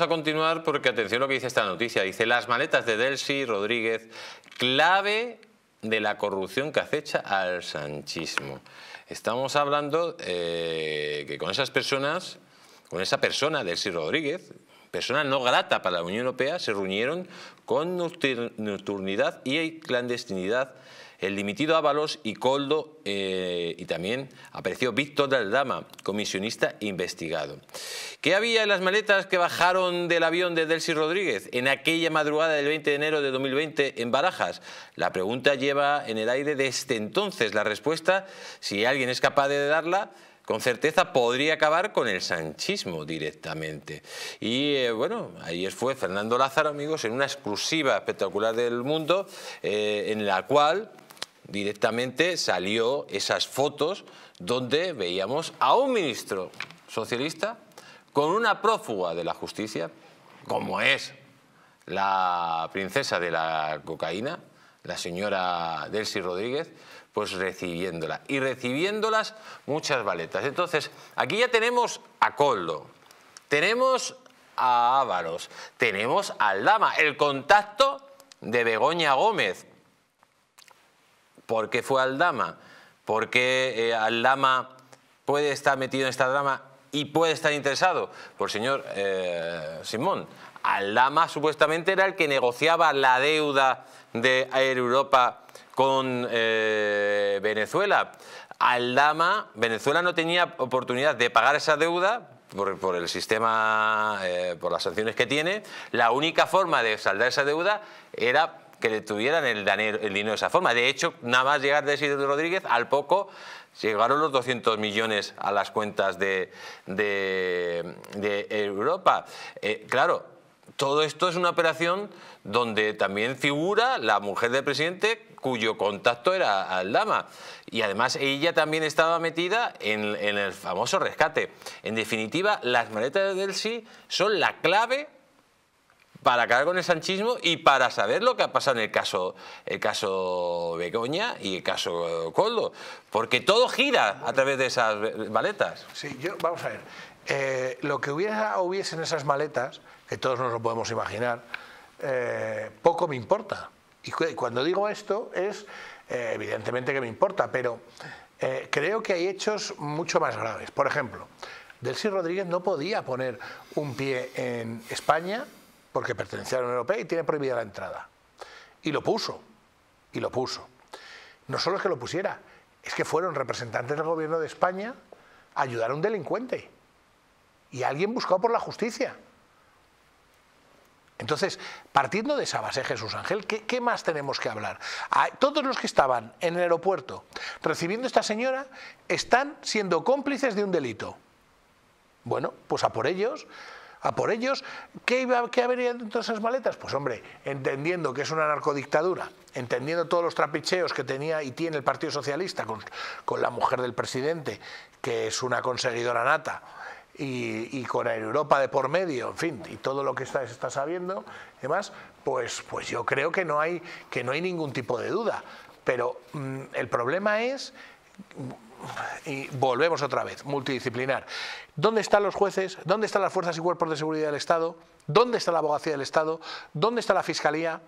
Vamos a continuar porque atención lo que dice esta noticia. Dice las maletas de Delcy Rodríguez, clave de la corrupción que acecha al sanchismo. Estamos hablando eh, que con esas personas, con esa persona, Delcy Rodríguez, persona no grata para la Unión Europea, se reunieron con nocturnidad y clandestinidad el dimitido Ábalos y Coldo eh, y también apareció Víctor del comisionista investigado. ¿Qué había en las maletas que bajaron del avión de Delcy Rodríguez en aquella madrugada del 20 de enero de 2020 en Barajas? La pregunta lleva en el aire desde entonces. La respuesta, si alguien es capaz de darla, con certeza podría acabar con el sanchismo directamente. Y eh, bueno, ahí fue Fernando Lázaro, amigos, en una exclusiva espectacular del mundo, eh, en la cual directamente salió esas fotos donde veíamos a un ministro socialista con una prófuga de la justicia, como es la princesa de la cocaína, la señora Delcy Rodríguez, pues recibiéndola. Y recibiéndolas muchas baletas. Entonces, aquí ya tenemos a Coldo, tenemos a Ávaros, tenemos al Dama, el contacto de Begoña Gómez, ¿Por qué fue Aldama? ¿Por qué eh, Aldama puede estar metido en esta drama y puede estar interesado? por pues, señor eh, Simón, Aldama supuestamente era el que negociaba la deuda de Air Europa con eh, Venezuela. Aldama, Venezuela no tenía oportunidad de pagar esa deuda por, el sistema, por las sanciones que tiene. La única forma de saldar esa deuda era que le tuvieran el, dinero de esa forma. De hecho, nada más llegar de Rodríguez, al poco llegaron los 200 millones a las cuentas de, Europa. Eh, claro, todo esto es una operación donde también figura la mujer del presidente cuyo contacto era Aldama. Y además ella también estaba metida en, el famoso rescate. En definitiva, las maletas del sí son la clave para acabar con el sanchismo y para saber lo que ha pasado en el caso, el caso Begoña y el caso Coldo. Porque todo gira a través de esas maletas. Sí, yo, vamos a ver. Eh, lo que hubiera hubiese en esas maletas, que todos nos lo podemos imaginar, eh, poco me importa. Y cuando digo esto es, eh, evidentemente que me importa, pero creo que hay hechos mucho más graves. Por ejemplo, Delcy Rodríguez no podía poner un pie en España porque pertenecía a la Unión Europea y tiene prohibida la entrada. Y lo puso, y lo puso. No solo es que lo pusiera, es que fueron representantes del gobierno de España a ayudar a un delincuente y a alguien buscado por la justicia. Entonces, partiendo de esa base, Jesús Ángel, ¿qué, más tenemos que hablar? Ah, todos los que estaban en el aeropuerto recibiendo a esta señora están siendo cómplices de un delito. Bueno, pues a por ellos, a por ellos, ¿qué, iba, qué habría dentro de esas maletas? Pues hombre, entendiendo que es una narcodictadura, entendiendo todos los trapicheos que tenía y tiene el Partido Socialista con, la mujer del presidente, que es una conseguidora nata, y, con Europa de por medio, en fin, y todo lo que está, se está sabiendo, además, pues, pues yo creo que no, hay, que no hay ningún tipo de duda. Pero mm, el problema es y volvemos otra vez, multidisciplinar. ¿Dónde están los jueces? ¿Dónde están las fuerzas y cuerpos de seguridad del Estado? ¿Dónde está la abogacía del Estado? ¿Dónde está la fiscalía?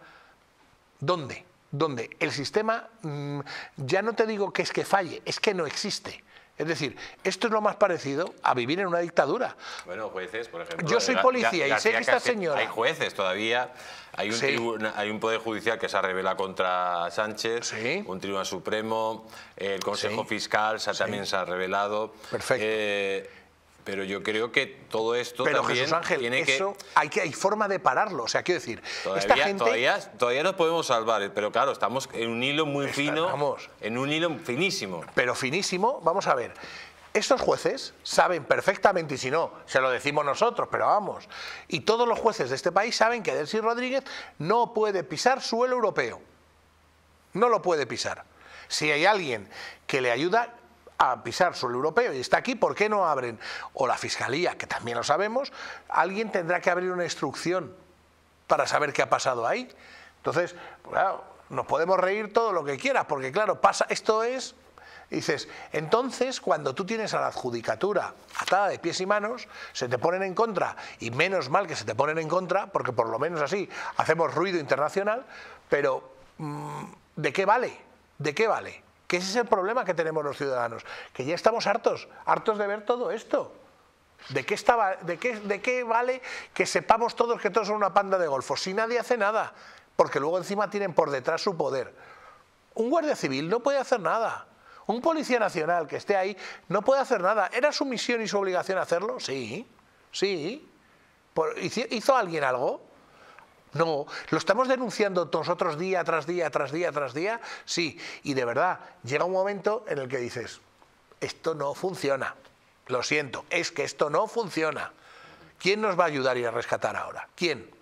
¿Dónde? ¿Dónde? El sistema, mm, ya no te digo que es que falle, es que no existe. Es decir, esto es lo más parecido a vivir en una dictadura. Bueno, jueces, por ejemplo. Yo soy policía y sé que esta señora... Hay jueces todavía, hay un, poder judicial que se ha revela contra Sánchez, un tribunal supremo, el Consejo Fiscal también se ha revelado. Perfecto. Eh, pero yo creo que todo esto Pero Jesús Ángel, eso Hay, que, hay forma de pararlo. O sea, quiero decir, todavía, esta gente... Todavía, todavía nos podemos salvar, eh, pero claro, estamos en un hilo muy fino, vamos. en un hilo finísimo. Pero finísimo, vamos a ver. Estos jueces saben perfectamente, y si no, se lo decimos nosotros, pero vamos. Y todos los jueces de este país saben que Delcy Rodríguez no puede pisar suelo europeo. No lo puede pisar. Si hay alguien que le ayuda, a pisar suelo europeo y está aquí, ¿por qué no abren? O la Fiscalía, que también lo sabemos, alguien tendrá que abrir una instrucción para saber qué ha pasado ahí. Entonces, claro, nos podemos reír todo lo que quieras, porque claro, pasa, esto es... Dices, entonces cuando tú tienes a la adjudicatura atada de pies y manos, se te ponen en contra, y menos mal que se te ponen en contra, porque por lo menos así hacemos ruido internacional, pero mm, ¿de qué vale? ¿De qué vale? Que ese es el problema que tenemos los ciudadanos, que ya estamos hartos, hartos de ver todo esto. ¿De qué, estaba, de, qué, ¿De qué vale que sepamos todos que todos son una panda de golfos? Si nadie hace nada, porque luego encima tienen por detrás su poder. Un guardia civil no puede hacer nada. Un policía nacional que esté ahí no puede hacer nada. ¿Era su misión y su obligación hacerlo? Sí, sí. ¿Hizo alguien algo? No, lo estamos denunciando nosotros día tras día, tras día, tras día, sí. Y de verdad, llega un momento en el que dices, esto no funciona. Lo siento, es que esto no funciona. ¿Quién nos va a ayudar y a rescatar ahora? ¿Quién?